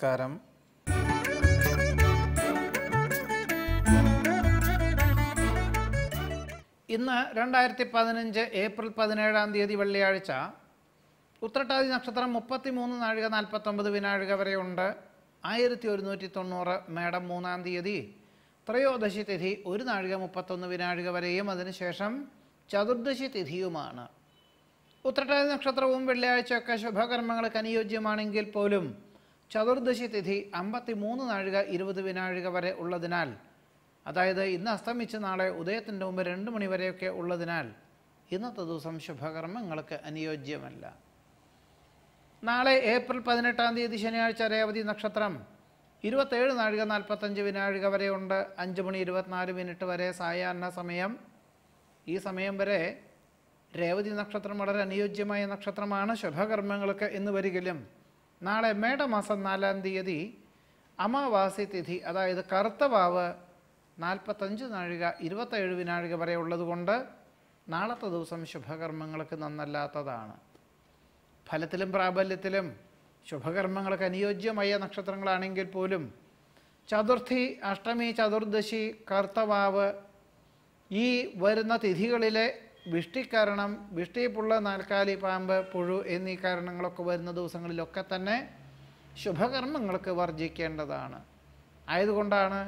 നമസ്കാരം ഇന്ന് രണ്ടായിരത്തി പതിനഞ്ച് ഏപ്രിൽ പതിനേഴാം തീയതി വെള്ളിയാഴ്ച ഉത്രട്ടാതി നക്ഷത്രം മുപ്പത്തി മൂന്ന് നാഴിക നാൽപ്പത്തൊമ്പത് വിനാഴിക വരെയുണ്ട് ആയിരത്തി ഒരുന്നൂറ്റി തൊണ്ണൂറ് മേടം മൂന്നാം തീയതി ത്രയോദശി തിഥി ഒരു നാഴിക മുപ്പത്തൊന്ന് വിനാഴിക വരെയും അതിനുശേഷം ചതുർദശി തിഥിയുമാണ് ഉത്രട്ടാതി നക്ഷത്രവും വെള്ളിയാഴ്ചയൊക്കെ ശുഭകർമ്മങ്ങൾക്ക് അനുയോജ്യമാണെങ്കിൽ പോലും ചതുർദശി തിഥി അമ്പത്തിമൂന്ന് നാഴിക ഇരുപത് വിനാഴിക വരെ ഉള്ളതിനാൽ അതായത് ഇന്ന് അസ്തമിച്ച് നാളെ ഉദയത്തിൻ്റെ മുമ്പ് രണ്ട് മണി വരെയൊക്കെ ഉള്ളതിനാൽ ഇന്നത്തെ ദിവസം ശുഭകർമ്മങ്ങൾക്ക് അനുയോജ്യമല്ല നാളെ ഏപ്രിൽ പതിനെട്ടാം തീയതി ശനിയാഴ്ച രേവതി നക്ഷത്രം ഇരുപത്തേഴ് നാഴിക നാൽപ്പത്തഞ്ച് വിനാഴിക വരെ ഉണ്ട് അഞ്ച് മണി ഇരുപത്തിനാല് മിനിറ്റ് വരെ സായാഹ്ന സമയം ഈ സമയം വരെ രേവതി നക്ഷത്രം വളരെ അനുയോജ്യമായ നക്ഷത്രമാണ് ശുഭകർമ്മങ്ങൾക്ക് എന്ന് വരികയും നാളെ മേടമാസം നാലാം തീയതി അമാവാസി തിഥി അതായത് കറുത്തവാവ് നാൽപ്പത്തഞ്ച് നാഴിക ഇരുപത്തേഴ് വിനാഴിക വരെ ഉള്ളതുകൊണ്ട് നാളത്തെ ദിവസം ശുഭകർമ്മങ്ങൾക്ക് നന്നല്ലാത്തതാണ് ഫലത്തിലും പ്രാബല്യത്തിലും ശുഭകർമ്മങ്ങൾക്ക് അനുയോജ്യമായ നക്ഷത്രങ്ങളാണെങ്കിൽ പോലും ചതുർത്ഥി അഷ്ടമി ചതുർദശി കർത്തവാവ് ഈ വരുന്ന തിഥികളിലെ വിഷ്ടി കാരണം വിഷ്ടിപ്പുള്ള നാൽക്കാലി പാമ്പ് പുഴു എന്നീ കാരണങ്ങളൊക്കെ വരുന്ന ദിവസങ്ങളിലൊക്കെ തന്നെ ശുഭകർമ്മങ്ങൾക്ക് വർജിക്കേണ്ടതാണ് ആയതുകൊണ്ടാണ്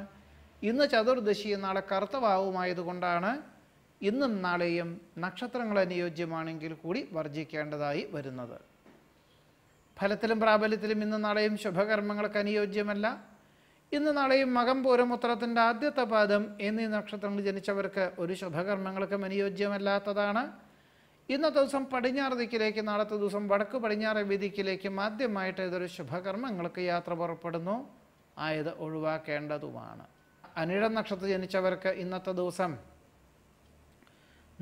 ഇന്ന് ചതുർദശി നാളെ കറുത്തവാവുമായതുകൊണ്ടാണ് ഇന്നും നാളെയും നക്ഷത്രങ്ങൾ അനുയോജ്യമാണെങ്കിൽ കൂടി വർജിക്കേണ്ടതായി വരുന്നത് ഫലത്തിലും പ്രാബല്യത്തിലും ഇന്നും നാളെയും ശുഭകർമ്മങ്ങൾക്ക് അനുയോജ്യമല്ല ഇന്ന് നാളെയും മകം പൂരമുത്രത്തിൻ്റെ ആദ്യത്തെ പാദം എന്നീ നക്ഷത്രങ്ങളിൽ ജനിച്ചവർക്ക് ഒരു ശുഭകർമ്മങ്ങൾക്കും അനുയോജ്യമല്ലാത്തതാണ് ഇന്നത്തെ ദിവസം പടിഞ്ഞാറ് ദിക്കിലേക്ക് നാളത്തെ ദിവസം വടക്ക് പടിഞ്ഞാറ് വീതിക്കിലേക്കും ആദ്യമായിട്ട് ഇതൊരു ശുഭകർമ്മങ്ങൾക്ക് യാത്ര പുറപ്പെടുന്നു ആയത് ഒഴിവാക്കേണ്ടതുമാണ് അനിഴം നക്ഷത്രം ജനിച്ചവർക്ക് ഇന്നത്തെ ദിവസം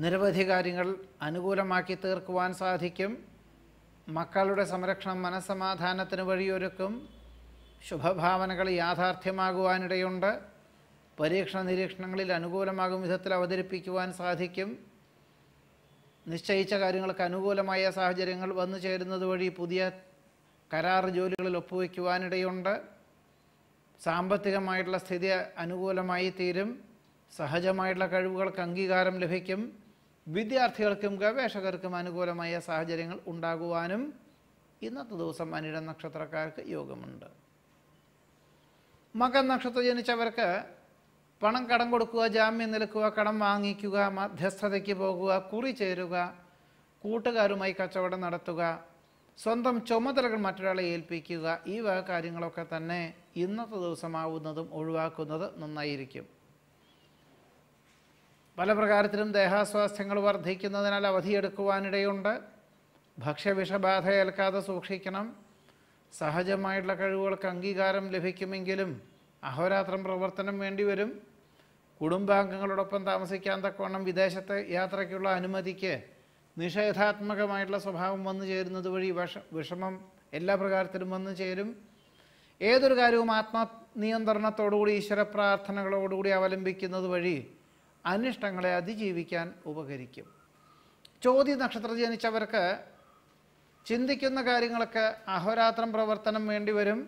നിരവധി കാര്യങ്ങൾ അനുകൂലമാക്കി തീർക്കുവാൻ സാധിക്കും മക്കളുടെ സംരക്ഷണം മനസ്സമാധാനത്തിന് വഴിയൊരുക്കും ശുഭഭാവനകൾ യാഥാർത്ഥ്യമാകുവാനിടയുണ്ട് പരീക്ഷണ നിരീക്ഷണങ്ങളിൽ അനുകൂലമാകും വിധത്തിൽ അവതരിപ്പിക്കുവാൻ സാധിക്കും നിശ്ചയിച്ച കാര്യങ്ങൾക്ക് അനുകൂലമായ സാഹചര്യങ്ങൾ വന്നു ചേരുന്നത് വഴി പുതിയ കരാർ ജോലികളിൽ ഒപ്പുവയ്ക്കുവാനിടയുണ്ട് സാമ്പത്തികമായിട്ടുള്ള സ്ഥിതി അനുകൂലമായി തീരും സഹജമായിട്ടുള്ള കഴിവുകൾക്ക് അംഗീകാരം ലഭിക്കും വിദ്യാർത്ഥികൾക്കും ഗവേഷകർക്കും അനുകൂലമായ സാഹചര്യങ്ങൾ ഉണ്ടാകുവാനും ഇന്നത്തെ ദിവസം അനിട നക്ഷത്രക്കാർക്ക് യോഗമുണ്ട് മകൻ നക്ഷത്രം ജനിച്ചവർക്ക് പണം കടം കൊടുക്കുക ജാമ്യം നിൽക്കുക കടം വാങ്ങിക്കുക മധ്യസ്ഥതയ്ക്ക് പോകുക കുറി ചേരുക കൂട്ടുകാരുമായി കച്ചവടം നടത്തുക സ്വന്തം ചുമതലകൾ മറ്റൊരാളെ ഏൽപ്പിക്കുക ഈ വക കാര്യങ്ങളൊക്കെ തന്നെ ഇന്നത്തെ ദിവസമാവുന്നതും ഒഴിവാക്കുന്നത് നന്നായിരിക്കും പല പ്രകാരത്തിലും ദേഹാസ്വാസ്ഥ്യങ്ങൾ വർദ്ധിക്കുന്നതിനാൽ അവധിയെടുക്കുവാനിടയുണ്ട് ഭക്ഷ്യവിഷബാധ ഏൽക്കാതെ സൂക്ഷിക്കണം സഹജമായിട്ടുള്ള കഴിവുകൾക്ക് അംഗീകാരം ലഭിക്കുമെങ്കിലും അഹോരാത്രം പ്രവർത്തനം വരും കുടുംബാംഗങ്ങളോടൊപ്പം താമസിക്കാൻ തക്കവണ്ണം വിദേശത്തെ യാത്രയ്ക്കുള്ള അനുമതിക്ക് നിഷേധാത്മകമായിട്ടുള്ള സ്വഭാവം വന്നു ചേരുന്നത് വഴി വിഷ വിഷമം എല്ലാ പ്രകാരത്തിലും വന്നു ചേരും ഏതൊരു കാര്യവും ആത്മനിയന്ത്രണത്തോടുകൂടി ഈശ്വര പ്രാർത്ഥനകളോടുകൂടി അവലംബിക്കുന്നത് വഴി അനിഷ്ടങ്ങളെ അതിജീവിക്കാൻ ഉപകരിക്കും ചോദ്യ നക്ഷത്രം ജനിച്ചവർക്ക് ചിന്തിക്കുന്ന കാര്യങ്ങളൊക്കെ അഹോരാത്രം പ്രവർത്തനം വരും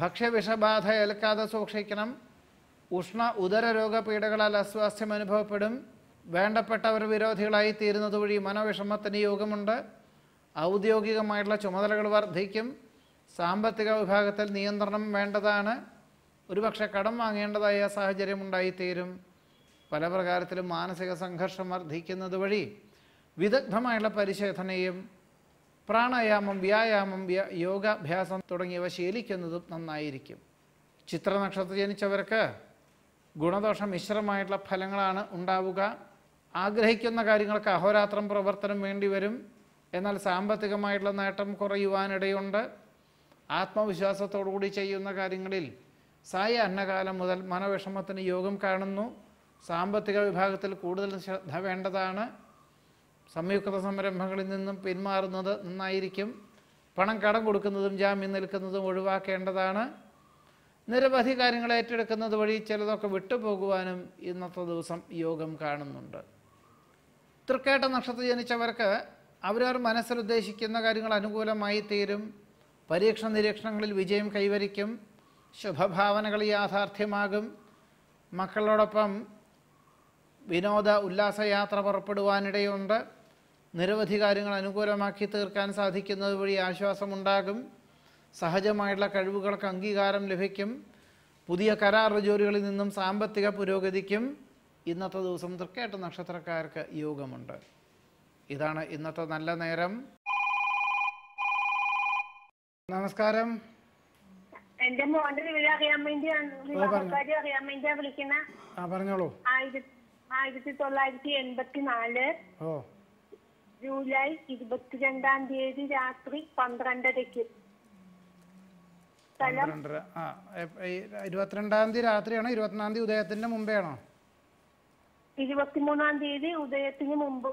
ഭക്ഷ്യവിഷബാധ ഏൽക്കാതെ സൂക്ഷിക്കണം ഉഷ്ണ ഉദരരോഗ പീഡകളാൽ അസ്വാസ്ഥ്യം അനുഭവപ്പെടും വേണ്ടപ്പെട്ടവർ വിരോധികളായി തീരുന്നത് വഴി മനോവിഷമത്തിന് യോഗമുണ്ട് ഔദ്യോഗികമായിട്ടുള്ള ചുമതലകൾ വർദ്ധിക്കും സാമ്പത്തിക വിഭാഗത്തിൽ നിയന്ത്രണം വേണ്ടതാണ് ഒരുപക്ഷെ കടം വാങ്ങേണ്ടതായ സാഹചര്യം ഉണ്ടായിത്തീരും പല പ്രകാരത്തിലും മാനസിക സംഘർഷം വർദ്ധിക്കുന്നത് വഴി വിദഗ്ധമായുള്ള പരിശോധനയും പ്രാണായാമം വ്യായാമം യോഗാഭ്യാസം തുടങ്ങിയവ ശീലിക്കുന്നതും നന്നായിരിക്കും നക്ഷത്ര ജനിച്ചവർക്ക് ഗുണദോഷ മിശ്രമായിട്ടുള്ള ഫലങ്ങളാണ് ഉണ്ടാവുക ആഗ്രഹിക്കുന്ന കാര്യങ്ങൾക്ക് അഹോരാത്രം പ്രവർത്തനം വേണ്ടി വരും എന്നാൽ സാമ്പത്തികമായിട്ടുള്ള നേട്ടം കുറയുവാനിടയുണ്ട് ആത്മവിശ്വാസത്തോടുകൂടി ചെയ്യുന്ന കാര്യങ്ങളിൽ സായ അന്നകാലം മുതൽ മനോവിഷമത്തിന് യോഗം കാണുന്നു സാമ്പത്തിക വിഭാഗത്തിൽ കൂടുതൽ ശ്രദ്ധ വേണ്ടതാണ് സംയുക്ത സംരംഭങ്ങളിൽ നിന്നും പിന്മാറുന്നത് നന്നായിരിക്കും പണം കടം കൊടുക്കുന്നതും ജാമ്യം നിൽക്കുന്നതും ഒഴിവാക്കേണ്ടതാണ് നിരവധി കാര്യങ്ങൾ ഏറ്റെടുക്കുന്നത് വഴി ചിലതൊക്കെ വിട്ടുപോകുവാനും ഇന്നത്തെ ദിവസം യോഗം കാണുന്നുണ്ട് തൃക്കേട്ട നക്ഷത്രം ജനിച്ചവർക്ക് അവരവർ മനസ്സിലുദ്ദേശിക്കുന്ന കാര്യങ്ങൾ അനുകൂലമായി തീരും പരീക്ഷണ നിരീക്ഷണങ്ങളിൽ വിജയം കൈവരിക്കും ശുഭഭാവനകൾ യാഥാർത്ഥ്യമാകും മക്കളോടൊപ്പം വിനോദ ഉല്ലാസയാത്ര പുറപ്പെടുവാനിടയുണ്ട് നിരവധി കാര്യങ്ങൾ അനുകൂലമാക്കി തീർക്കാൻ സാധിക്കുന്നത് വഴി ആശ്വാസമുണ്ടാകും സഹജമായിട്ടുള്ള കഴിവുകൾക്ക് അംഗീകാരം ലഭിക്കും പുതിയ കരാർ ജോലികളിൽ നിന്നും സാമ്പത്തിക പുരോഗതിക്കും ഇന്നത്തെ ദിവസം തൃക്കേട്ട നക്ഷത്രക്കാർക്ക് യോഗമുണ്ട് ഇതാണ് ഇന്നത്തെ നല്ല നേരം നമസ്കാരം എന്റെ മോന്റെ വിവരം അറിയാൻ വേണ്ടിയാണ് അറിയാൻ വേണ്ടിയാ വിളിക്കുന്ന പറഞ്ഞോളൂ ആയിരത്തി ആയിരത്തി തൊള്ളായിരത്തി എൺപത്തിനാല് ജൂലൈ ഇരുപത്തിരണ്ടാം തീയതി രാത്രി പന്ത്രണ്ടരയ്ക്ക് ആ ഇരുപത്തിരണ്ടാം തീയതി രാത്രിയാണോ ഇരുപത്തിനാലാം തീയതി ഉദയത്തിന്റെ മുമ്പേ ആണോ ഇരുപത്തിമൂന്നാം തീയതി ഉദയത്തിന് മുമ്പ്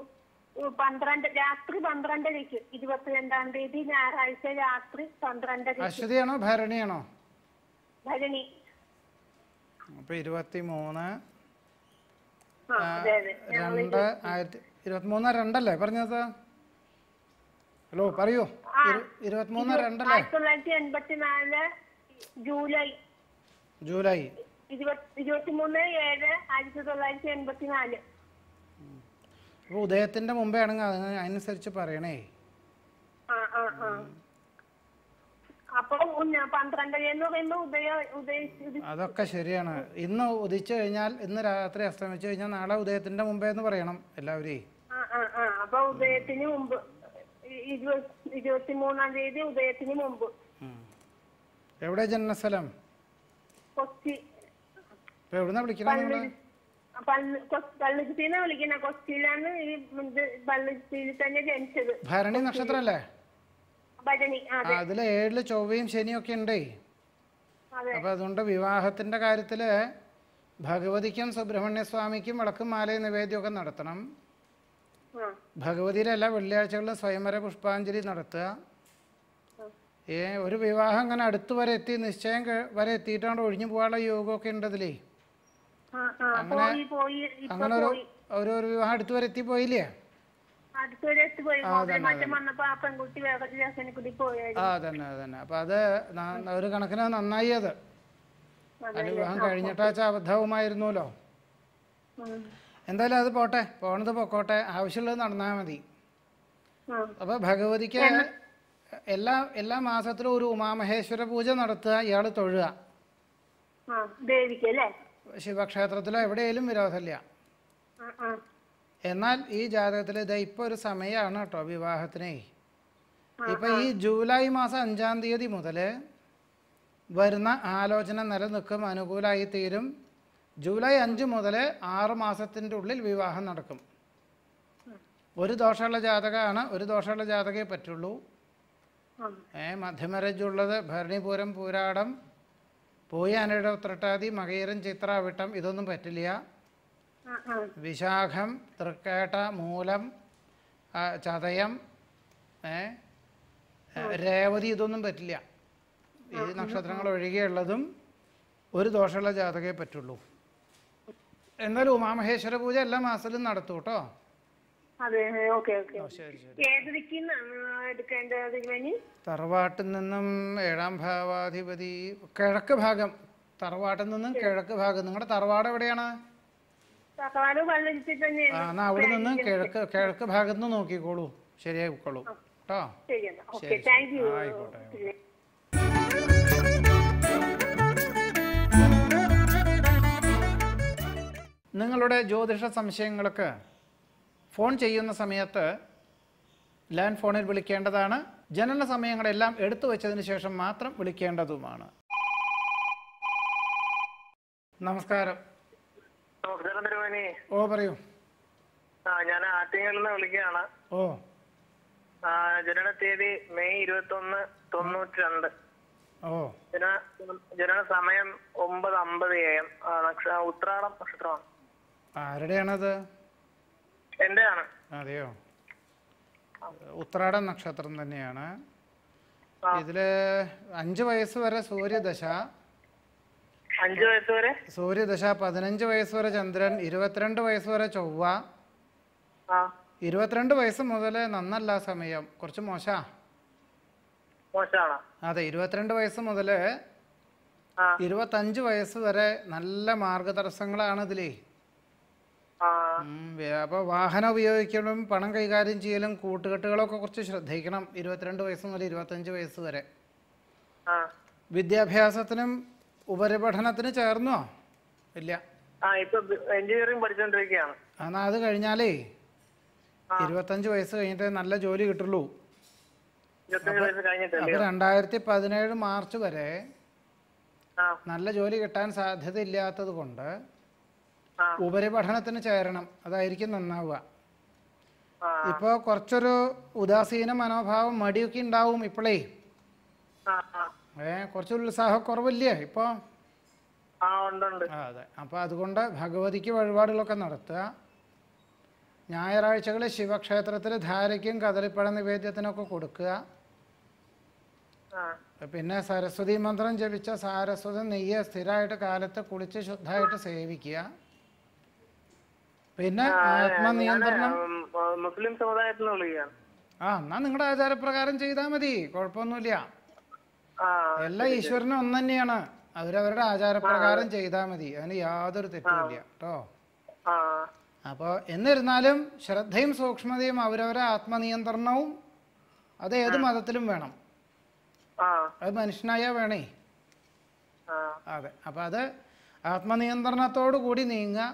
പന്ത്രണ്ട് രാത്രി പന്ത്രണ്ടരയ്ക്ക് ഇരുപത്തിരണ്ടാം തീയതി ഞായറാഴ്ച രാത്രി പന്ത്രണ്ടരയ്ക്ക് അശ്വതിയാണോ ഭരണിയാണോ ഭരണി അപ്പൊ ഇരുപത്തി മൂന്ന് രണ്ട് ആയിരത്തി ഇരുപത്തിമൂന്ന് രണ്ടല്ലേ പറഞ്ഞത് ഹലോ പറയൂ ഇരുപത്തിമൂന്ന് രണ്ടല്ലേ ജൂലൈ ജൂലൈ ഉദയത്തിന്റെ മുമ്പേ ആണെങ്കിൽ അതിനനുസരിച്ച് പറയണേ ഉദയ അതൊക്കെ ശരിയാണ് ഇന്ന് ഉദിച്ചു കഴിഞ്ഞാൽ ഇന്ന് രാത്രി അസ്തമിച്ചു കഴിഞ്ഞാൽ നാളെ ഉദയത്തിന്റെ മുമ്പേ എന്ന് പറയണം എല്ലാവരെയും അപ്പൊ ഉദയത്തിന് മുമ്പ് ഇരുപത്തിമൂന്നാം തീയതി ഉദയത്തിന് മുമ്പ് എവിടെ ജന്മസ്ഥലം കൊച്ചി എവിടുന്ന വിളിക്കണം പള്ളിച്ചിന്നാ വിളിക്കുന്ന കൊച്ചിയിലാണ് ഈ പള്ളിച്ചിയിൽ തന്നെ ജനിച്ചത് ഭരണി നക്ഷത്രം അല്ലേ അതില് ഏഴില് ചൊവ്വയും ശനിയും ഒക്കെ ഉണ്ടേ അപ്പൊ അതുകൊണ്ട് വിവാഹത്തിന്റെ കാര്യത്തില് ഭഗവതിക്കും സുബ്രഹ്മണ്യസ്വാമിക്കും വിളക്കും മാലയും നിവേദ്യമൊക്കെ നടത്തണം ഭഗവതിയിലെ എല്ലാ വെള്ളിയാഴ്ചകളിലും സ്വയംവര പുഷ്പാഞ്ജലി നടത്തുക ഏ ഒരു വിവാഹം അങ്ങനെ അടുത്ത് വരെ എത്തി നിശ്ചയം വരെ എത്തിയിട്ടാണ് ഒഴിഞ്ഞു പോകാനുള്ള യോഗമൊക്കെ ഉണ്ട് അങ്ങനെ അങ്ങനെ ഒരു ഒരു വിവാഹം അടുത്തു വരെ പോയില്ലേ അതന്നെ അതന്നെ അപ്പൊ അത് ഒരു കണക്കിന് നന്നായി അത് അനുഗ്രഹം കഴിഞ്ഞിട്ടാച്ച അബദ്ധവുമായിരുന്നല്ലോ എന്തായാലും അത് പോട്ടെ പോണത് പൊക്കോട്ടെ ആവശ്യമുള്ളത് നടന്നാൽ മതി അപ്പൊ ഭഗവതിക്ക് എല്ലാ എല്ലാ മാസത്തിലും ഒരു ഉമാമഹേശ്വര പൂജ നടത്തുക ഇയാൾ തൊഴുക ശിവക്ഷേത്രത്തിലോ എവിടെയായാലും വിരോധമില്ല എന്നാൽ ഈ ജാതകത്തിൽ ഇതാ ഇപ്പോൾ ഒരു സമയമാണ് കേട്ടോ വിവാഹത്തിന് ഇപ്പം ഈ ജൂലൈ മാസം അഞ്ചാം തീയതി മുതൽ വരുന്ന ആലോചന നിലനിൽക്കും അനുകൂലമായി തീരും ജൂലൈ അഞ്ച് മുതൽ ആറ് മാസത്തിൻ്റെ ഉള്ളിൽ വിവാഹം നടക്കും ഒരു ദോഷമുള്ള ജാതകമാണ് ഒരു ദോഷമുള്ള ജാതകേ പറ്റുള്ളൂ ഏ മധ്യമരജുള്ളത് ഭരണിപൂരം പൂരാടം പൂയാനിട ത്രട്ടാതി മകയിരം ചിത്രാവിട്ടം ഇതൊന്നും പറ്റില്ല വിശാഖം തൃക്കേട്ട മൂലം ചതയം രേവതി ഇതൊന്നും പറ്റില്ല ഈ നക്ഷത്രങ്ങൾ ഒഴികെയുള്ളതും ഒരു ദോഷമുള്ള ജാതകയെ പറ്റുള്ളൂ എന്നാലും ഉമാമഹേശ്വര പൂജ എല്ലാ മാസത്തിലും നടത്തും കേട്ടോ തറവാട്ടിൽ നിന്നും ഏഴാം ഭാവാധിപതി കിഴക്ക് ഭാഗം തറവാട്ടിൽ നിന്നും കിഴക്ക് ഭാഗം നിങ്ങളുടെ തറവാട് എവിടെയാണ് ആ എന്നാ അവിടെ നിന്ന് കിഴക്ക് കിഴക്ക് ഭാഗത്ത് നിന്ന് നോക്കിക്കോളൂ ശരിയായി കേട്ടോ ശരി ആയിക്കോട്ടെ നിങ്ങളുടെ ജ്യോതിഷ സംശയങ്ങൾക്ക് ഫോൺ ചെയ്യുന്ന സമയത്ത് ലാൻഡ് ഫോണിൽ വിളിക്കേണ്ടതാണ് ജനന സമയങ്ങളെല്ലാം എടുത്തു വെച്ചതിന് ശേഷം മാത്രം വിളിക്കേണ്ടതുമാണ് നമസ്കാരം ഓ പറയൂ ആ ഞാൻ ആറ്റിങ്ങളിൽ നിന്ന് വിളിക്കുകയാണ് ഓ ജനന തീയതി മെയ് ഇരുപത്തി ഒന്ന് തൊണ്ണൂറ്റി രണ്ട് ജനന സമയം ഒമ്പത് അമ്പത് എം ഉത്രാടം നക്ഷത്രമാണ് ആരുടെയാണത് എന്റെയാണ് അതെയോ ഉത്രാടം നക്ഷത്രം തന്നെയാണ് ഇതില് അഞ്ചു വയസ്സ് വരെ സൂര്യദശ സൂര്യ വയസ്സ് വരെ സൂര്യദശ പതിനഞ്ച് വയസ്സ് വരെ ചന്ദ്രൻ ഇരുപത്തിരണ്ട് വയസ്സ് വരെ ചൊവ്വ ഇരുപത്തിരണ്ട് വയസ്സ് മുതൽ നന്നല്ല സമയം കുറച്ച് മോശാ അതെ ഇരുപത്തിരണ്ട് വയസ്സ് മുതൽ ഇരുപത്തഞ്ച് വയസ്സ് വരെ നല്ല മാർഗതടസ്സങ്ങളാണ് ഇതിലേ അപ്പൊ വാഹനം ഉപയോഗിക്കലും പണം കൈകാര്യം ചെയ്യലും കൂട്ടുകെട്ടുകളൊക്കെ കുറച്ച് ശ്രദ്ധിക്കണം ഇരുപത്തിരണ്ട് വയസ്സ് മുതൽ ഇരുപത്തഞ്ച് വയസ്സ് വരെ വിദ്യാഭ്യാസത്തിനും ഉപരിപഠനത്തിന് ചേർന്നോ ഇല്ല ആ എഞ്ചിനീയറിംഗ് പഠിച്ചോണ്ടിരിക്കുകയാണ് എന്നാ അത് കഴിഞ്ഞാലേ ഇരുപത്തഞ്ച് വയസ്സ് കഴിഞ്ഞിട്ട് നല്ല ജോലി കിട്ടുള്ളൂ അപ്പൊ രണ്ടായിരത്തി പതിനേഴ് മാർച്ച് വരെ നല്ല ജോലി കിട്ടാൻ സാധ്യത ഇല്ലാത്തത് കൊണ്ട് ഉപരിപഠനത്തിന് ചേരണം അതായിരിക്കും നന്നാവുക ഇപ്പോ കുറച്ചൊരു ഉദാസീന മനോഭാവം മടിയൊക്കെ ഉണ്ടാവും ഇപ്പോഴേ ഏ കുറച്ച് കുറവില്ലേ ഇപ്പോൾ അതെ അപ്പോൾ അതുകൊണ്ട് ഭഗവതിക്ക് വഴിപാടുകളൊക്കെ നടത്തുക ഞായറാഴ്ചകളിൽ ശിവക്ഷേത്രത്തിൽ ധാരയ്ക്കും കദളിപ്പഴ നിവേദ്യത്തിനൊക്കെ കൊടുക്കുക പിന്നെ സരസ്വതി മന്ത്രം ജപിച്ച സാരസ്വതി നെയ്യ സ്ഥിരമായിട്ട് കാലത്ത് കുളിച്ച് ശുദ്ധമായിട്ട് സേവിക്കുക പിന്നെ ആത്മനിയന്ത്രണം മുസ്ലിം ആ എന്നാ നിങ്ങളുടെ ആചാരപ്രകാരം ചെയ്താൽ മതി കുഴപ്പമൊന്നുമില്ല എല്ലാം ഈശ്വരനും ഒന്ന് തന്നെയാണ് അവരവരുടെ ആചാരപ്രകാരം ചെയ്താൽ മതി അതിന് യാതൊരു തെറ്റുമില്ല കേട്ടോ അപ്പോൾ എന്നിരുന്നാലും ശ്രദ്ധയും സൂക്ഷ്മതയും അവരവരെ ആത്മനിയന്ത്രണവും അത് ഏത് മതത്തിലും വേണം അത് മനുഷ്യനായ വേണേ അതെ അപ്പൊ അത് ആത്മനിയന്ത്രണത്തോടു കൂടി നീങ്ങുക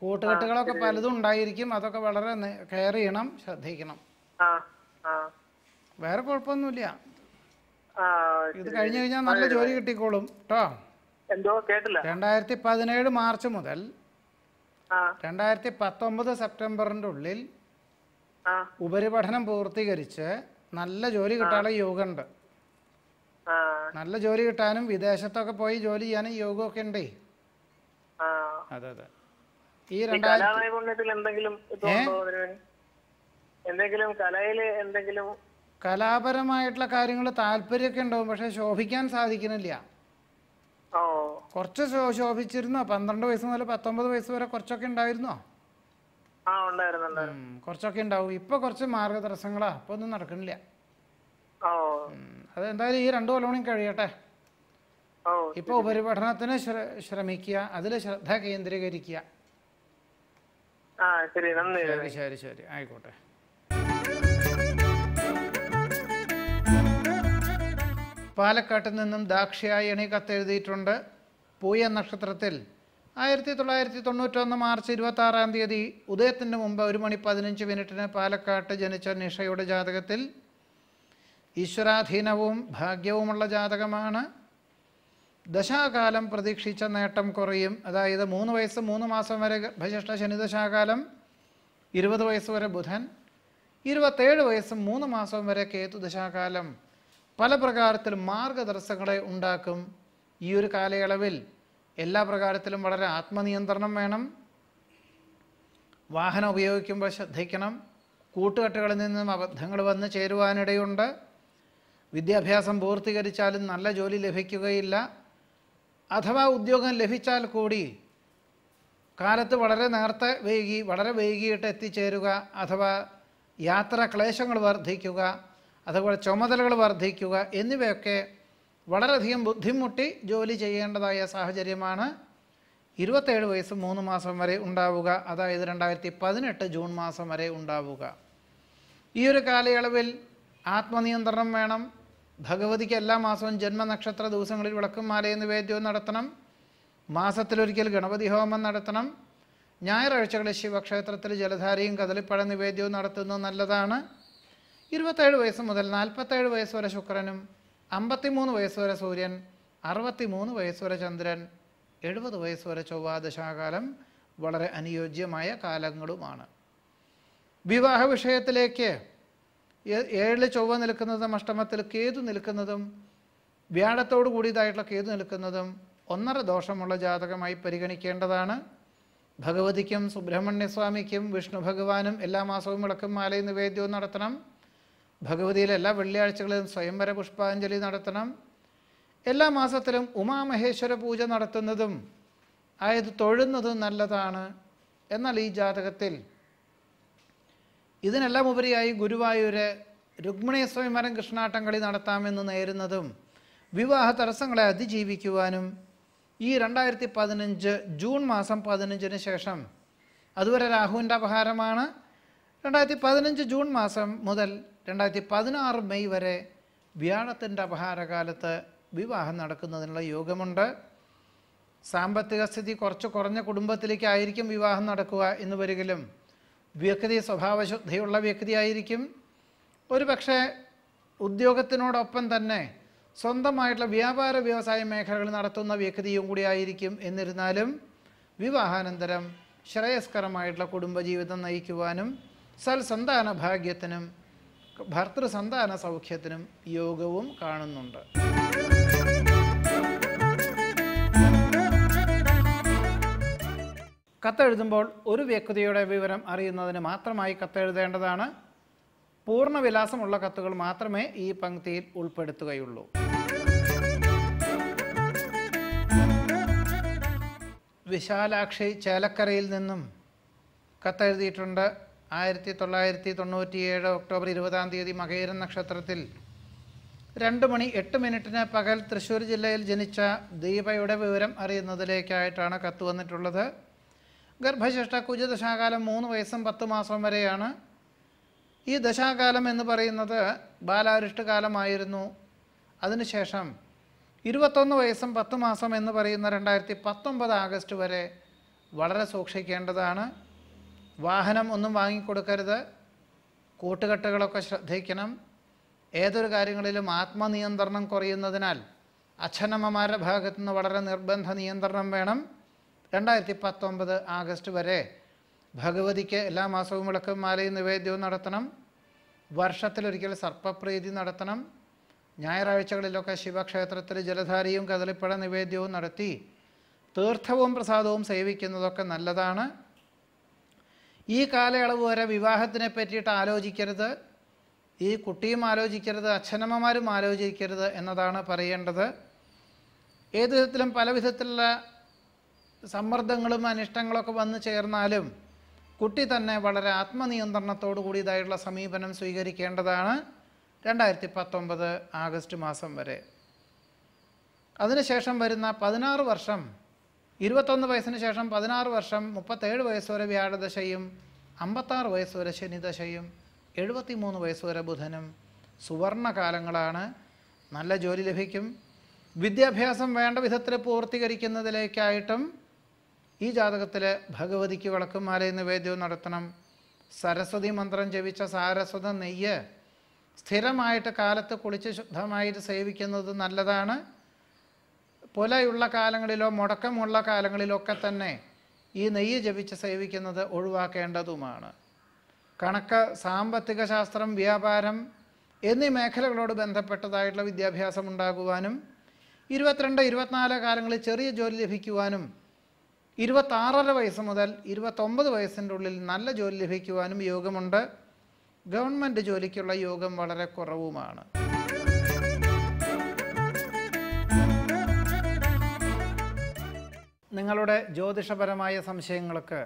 കൂട്ടുകെട്ടുകളൊക്കെ പലതും ഉണ്ടായിരിക്കും അതൊക്കെ വളരെ കെയർ ചെയ്യണം ശ്രദ്ധിക്കണം വേറെ കുഴപ്പമൊന്നുമില്ല ഇത് കഴിഞ്ഞു കഴിഞ്ഞാൽ നല്ല ജോലി കിട്ടിക്കോളും കേട്ടോ എന്തോ കേട്ടില്ല രണ്ടായിരത്തി പതിനേഴ് മാർച്ച് മുതൽ രണ്ടായിരത്തി പത്തൊമ്പത് സെപ്റ്റംബറിന്റെ ഉള്ളിൽ ഉപരിപഠനം പൂർത്തീകരിച്ച് നല്ല ജോലി കിട്ടാനുള്ള യോഗമുണ്ട് നല്ല ജോലി കിട്ടാനും വിദേശത്തൊക്കെ പോയി ജോലി ചെയ്യാനും യോഗമൊക്കെ ഉണ്ടേ അതെ അതെ ഈ രണ്ടായിരത്തി എന്തെങ്കിലും കലയില് എന്തെങ്കിലും കലാപരമായിട്ടുള്ള കാര്യങ്ങൾ താല്പര്യമൊക്കെ ഉണ്ടാവും പക്ഷെ ശോഭിക്കാൻ സാധിക്കുന്നില്ല കുറച്ച് ശോഭിച്ചിരുന്നോ പന്ത്രണ്ട് വയസ്സ് മുതൽ പത്തൊമ്പത് വയസ്സ് വരെ കുറച്ചൊക്കെ ഉണ്ടായിരുന്നോ കുറച്ചൊക്കെ ഉണ്ടാവും ഇപ്പൊ കുറച്ച് മാർഗതടസ്സങ്ങളാ അപ്പൊ ഒന്നും നടക്കണില്ല അതെന്തായാലും ഈ രണ്ടു കൊല്ലോണും കഴിയട്ടെ ഇപ്പൊ ഉപരിപഠനത്തിന് ശ്രമിക്കുക അതില് ശ്രദ്ധ കേന്ദ്രീകരിക്കുക ശരി ശരി ശരി ആയിക്കോട്ടെ പാലക്കാട്ടിൽ നിന്നും ദാക്ഷിയായണി കത്തെഴുതിയിട്ടുണ്ട് പൂയ നക്ഷത്രത്തിൽ ആയിരത്തി തൊള്ളായിരത്തി തൊണ്ണൂറ്റൊന്ന് മാർച്ച് ഇരുപത്താറാം തീയതി ഉദയത്തിന് മുമ്പ് ഒരു മണി പതിനഞ്ച് മിനിറ്റിന് പാലക്കാട്ട് ജനിച്ച നിഷയുടെ ജാതകത്തിൽ ഈശ്വരാധീനവും ഭാഗ്യവുമുള്ള ജാതകമാണ് ദശാകാലം പ്രതീക്ഷിച്ച നേട്ടം കുറയും അതായത് മൂന്ന് വയസ്സ് മൂന്ന് മാസം വരെ ഗർഭശിഷ്ട ശനിദശാകാലം ഇരുപത് വയസ്സ് വരെ ബുധൻ ഇരുപത്തേഴ് വയസ്സും മൂന്ന് മാസവും വരെ കേതു ദശാകാലം പല പ്രകാരത്തിൽ മാർഗദർശകളെ ഉണ്ടാക്കും ഈ ഒരു കാലയളവിൽ എല്ലാ പ്രകാരത്തിലും വളരെ ആത്മനിയന്ത്രണം വേണം വാഹനം ഉപയോഗിക്കുമ്പോൾ ശ്രദ്ധിക്കണം കൂട്ടുകെട്ടുകളിൽ നിന്നും അബദ്ധങ്ങൾ വന്ന് ചേരുവാനിടയുണ്ട് വിദ്യാഭ്യാസം പൂർത്തീകരിച്ചാലും നല്ല ജോലി ലഭിക്കുകയില്ല അഥവാ ഉദ്യോഗം ലഭിച്ചാൽ കൂടി കാലത്ത് വളരെ നേരത്തെ വൈകി വളരെ വൈകിയിട്ട് എത്തിച്ചേരുക അഥവാ യാത്ര ക്ലേശങ്ങൾ വർദ്ധിക്കുക അതുപോലെ ചുമതലകൾ വർദ്ധിക്കുക എന്നിവയൊക്കെ വളരെയധികം ബുദ്ധിമുട്ടി ജോലി ചെയ്യേണ്ടതായ സാഹചര്യമാണ് ഇരുപത്തേഴ് വയസ്സ് മൂന്ന് മാസം വരെ ഉണ്ടാവുക അതായത് രണ്ടായിരത്തി പതിനെട്ട് ജൂൺ മാസം വരെ ഉണ്ടാവുക ഈ ഒരു കാലയളവിൽ ആത്മനിയന്ത്രണം വേണം ഭഗവതിക്ക് എല്ലാ മാസവും ജന്മനക്ഷത്ര ദിവസങ്ങളിൽ വിളക്കും മാലയും നിവേദ്യവും നടത്തണം മാസത്തിലൊരിക്കൽ ഗണപതി ഹോമം നടത്തണം ഞായറാഴ്ചകളിൽ ശിവക്ഷേത്രത്തിൽ ജലധാരയും കദളിപ്പഴ നിവേദ്യവും നടത്തുന്നത് നല്ലതാണ് ഇരുപത്തേഴ് വയസ്സ് മുതൽ നാൽപ്പത്തേഴ് വയസ്സ് വരെ ശുക്രനും അമ്പത്തിമൂന്ന് വയസ്സ് വരെ സൂര്യൻ അറുപത്തിമൂന്ന് വയസ്സ് വരെ ചന്ദ്രൻ എഴുപത് വയസ്സ് വരെ ചൊവ്വാദശാകാലം വളരെ അനുയോജ്യമായ കാലങ്ങളുമാണ് വിവാഹ വിഷയത്തിലേക്ക് ഏഴ് ചൊവ്വ നിൽക്കുന്നതും അഷ്ടമത്തിൽ കേതു നിൽക്കുന്നതും വ്യാഴത്തോടു കൂടിയതായിട്ടുള്ള കേതു നിൽക്കുന്നതും ഒന്നര ദോഷമുള്ള ജാതകമായി പരിഗണിക്കേണ്ടതാണ് ഭഗവതിക്കും സുബ്രഹ്മണ്യസ്വാമിക്കും വിഷ്ണു ഭഗവാനും എല്ലാ മാസവും വിളക്കും മാലയും നിവേദ്യവും നടത്തണം ഭഗവതിയിൽ എല്ലാ വെള്ളിയാഴ്ചകളിലും സ്വയംവര പുഷ്പാഞ്ജലി നടത്തണം എല്ലാ മാസത്തിലും ഉമാമഹേശ്വര പൂജ നടത്തുന്നതും ആയത് തൊഴുന്നതും നല്ലതാണ് എന്നാൽ ഈ ജാതകത്തിൽ ഇതിനെല്ലാം ഉപരിയായി ഗുരുവായൂര് രുക്മിണി സ്വയംവരം കളി നടത്താമെന്ന് നേരുന്നതും വിവാഹ തടസ്സങ്ങളെ അതിജീവിക്കുവാനും ഈ രണ്ടായിരത്തി പതിനഞ്ച് ജൂൺ മാസം പതിനഞ്ചിന് ശേഷം അതുവരെ രാഹുവിൻ്റെ അപഹാരമാണ് രണ്ടായിരത്തി പതിനഞ്ച് ജൂൺ മാസം മുതൽ രണ്ടായിരത്തി പതിനാറ് മെയ് വരെ വ്യാഴത്തിൻ്റെ അപഹാരകാലത്ത് വിവാഹം നടക്കുന്നതിനുള്ള യോഗമുണ്ട് സാമ്പത്തിക സ്ഥിതി കുറച്ച് കുറഞ്ഞ കുടുംബത്തിലേക്കായിരിക്കും വിവാഹം നടക്കുക എന്ന് വരികിലും വ്യക്തി സ്വഭാവശുദ്ധിയുള്ള വ്യക്തിയായിരിക്കും ഒരു പക്ഷേ ഉദ്യോഗത്തിനോടൊപ്പം തന്നെ സ്വന്തമായിട്ടുള്ള വ്യാപാര വ്യവസായ മേഖലകൾ നടത്തുന്ന വ്യക്തിയും കൂടിയായിരിക്കും എന്നിരുന്നാലും വിവാഹാനന്തരം ശ്രേയസ്കരമായിട്ടുള്ള കുടുംബജീവിതം നയിക്കുവാനും സൽസന്താന ഭാഗ്യത്തിനും ഭർത്തൃസന്താന സൗഖ്യത്തിനും യോഗവും കാണുന്നുണ്ട് കത്തെഴുതുമ്പോൾ ഒരു വ്യക്തിയുടെ വിവരം അറിയുന്നതിന് മാത്രമായി കത്തെഴുതേണ്ടതാണ് പൂർണ്ണവിലാസമുള്ള കത്തുകൾ മാത്രമേ ഈ പങ്ക്തിയിൽ ഉൾപ്പെടുത്തുകയുള്ളൂ വിശാലാക്ഷി ചേലക്കരയിൽ നിന്നും കത്തെഴുതിയിട്ടുണ്ട് ആയിരത്തി തൊള്ളായിരത്തി തൊണ്ണൂറ്റിയേഴ് ഒക്ടോബർ ഇരുപതാം തീയതി മകേരൻ നക്ഷത്രത്തിൽ രണ്ട് മണി എട്ട് മിനിറ്റിന് പകൽ തൃശ്ശൂർ ജില്ലയിൽ ജനിച്ച ദീപയുടെ വിവരം അറിയുന്നതിലേക്കായിട്ടാണ് കത്ത് വന്നിട്ടുള്ളത് ഗർഭശിഷ്ട കുജദശാകാലം മൂന്ന് വയസ്സും പത്ത് മാസം വരെയാണ് ഈ ദശാകാലം എന്ന് പറയുന്നത് ബാലാരിഷ്ട കാലമായിരുന്നു അതിനുശേഷം ഇരുപത്തൊന്ന് വയസ്സും പത്ത് മാസം എന്ന് പറയുന്ന രണ്ടായിരത്തി പത്തൊമ്പത് ആഗസ്റ്റ് വരെ വളരെ സൂക്ഷിക്കേണ്ടതാണ് വാഹനം ഒന്നും വാങ്ങിക്കൊടുക്കരുത് കൂട്ടുകെട്ടുകളൊക്കെ ശ്രദ്ധിക്കണം ഏതൊരു കാര്യങ്ങളിലും ആത്മനിയന്ത്രണം കുറയുന്നതിനാൽ അച്ഛനമ്മമാരുടെ ഭാഗത്തു നിന്ന് വളരെ നിർബന്ധ നിയന്ത്രണം വേണം രണ്ടായിരത്തി പത്തൊമ്പത് ആഗസ്റ്റ് വരെ ഭഗവതിക്ക് എല്ലാ മാസവും വിളക്കും മാലയും നിവേദ്യവും നടത്തണം വർഷത്തിലൊരിക്കൽ സർപ്പപ്രീതി നടത്തണം ഞായറാഴ്ചകളിലൊക്കെ ശിവക്ഷേത്രത്തിൽ ജലധാരിയും കദളിപ്പഴ നിവേദ്യവും നടത്തി തീർത്ഥവും പ്രസാദവും സേവിക്കുന്നതൊക്കെ നല്ലതാണ് ഈ കാലയളവ് വരെ വിവാഹത്തിനെ പറ്റിയിട്ട് ആലോചിക്കരുത് ഈ കുട്ടിയും ആലോചിക്കരുത് അച്ഛനമ്മമാരും ആലോചിക്കരുത് എന്നതാണ് പറയേണ്ടത് ഏത് വിധത്തിലും പല വിധത്തിലുള്ള സമ്മർദ്ദങ്ങളും അനിഷ്ടങ്ങളൊക്കെ വന്നു ചേർന്നാലും കുട്ടി തന്നെ വളരെ ആത്മനിയന്ത്രണത്തോടു കൂടിയതായിട്ടുള്ള സമീപനം സ്വീകരിക്കേണ്ടതാണ് രണ്ടായിരത്തി പത്തൊമ്പത് ആഗസ്റ്റ് മാസം വരെ അതിനുശേഷം വരുന്ന പതിനാറ് വർഷം ഇരുപത്തൊന്ന് വയസ്സിന് ശേഷം പതിനാറ് വർഷം മുപ്പത്തേഴ് വയസ്സ് വരെ വ്യാഴദശയും അമ്പത്താറ് വയസ്സ് വരെ ശനിദശയും എഴുപത്തി മൂന്ന് വയസ്സ് വരെ ബുധനും സുവർണ കാലങ്ങളാണ് നല്ല ജോലി ലഭിക്കും വിദ്യാഭ്യാസം വേണ്ട വിധത്തിൽ പൂർത്തീകരിക്കുന്നതിലേക്കായിട്ടും ഈ ജാതകത്തിൽ ഭഗവതിക്ക് മാലയും നിവേദ്യവും നടത്തണം സരസ്വതി മന്ത്രം ജപിച്ച സാരസ്വത നെയ്യ് സ്ഥിരമായിട്ട് കാലത്ത് കുളിച്ച് ശുദ്ധമായിട്ട് സേവിക്കുന്നത് നല്ലതാണ് പുലയുള്ള കാലങ്ങളിലോ മുടക്കമുള്ള കാലങ്ങളിലൊക്കെ തന്നെ ഈ നെയ്യ് ജപിച്ച് സേവിക്കുന്നത് ഒഴിവാക്കേണ്ടതുമാണ് കണക്ക് സാമ്പത്തിക ശാസ്ത്രം വ്യാപാരം എന്നീ മേഖലകളോട് ബന്ധപ്പെട്ടതായിട്ടുള്ള വിദ്യാഭ്യാസം ഉണ്ടാകുവാനും ഇരുപത്തിരണ്ട് ഇരുപത്തിനാല് കാലങ്ങളിൽ ചെറിയ ജോലി ലഭിക്കുവാനും ഇരുപത്താറര വയസ്സ് മുതൽ ഇരുപത്തൊമ്പത് വയസ്സിൻ്റെ ഉള്ളിൽ നല്ല ജോലി ലഭിക്കുവാനും യോഗമുണ്ട് ഗവൺമെൻറ് ജോലിക്കുള്ള യോഗം വളരെ കുറവുമാണ് നിങ്ങളുടെ ജ്യോതിഷപരമായ സംശയങ്ങൾക്ക്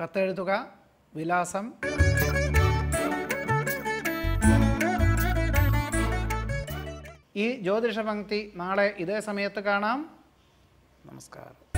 കത്തെഴുതുക വിലാസം ഈ പങ്ക്തി നാളെ ഇതേ സമയത്ത് കാണാം നമസ്കാരം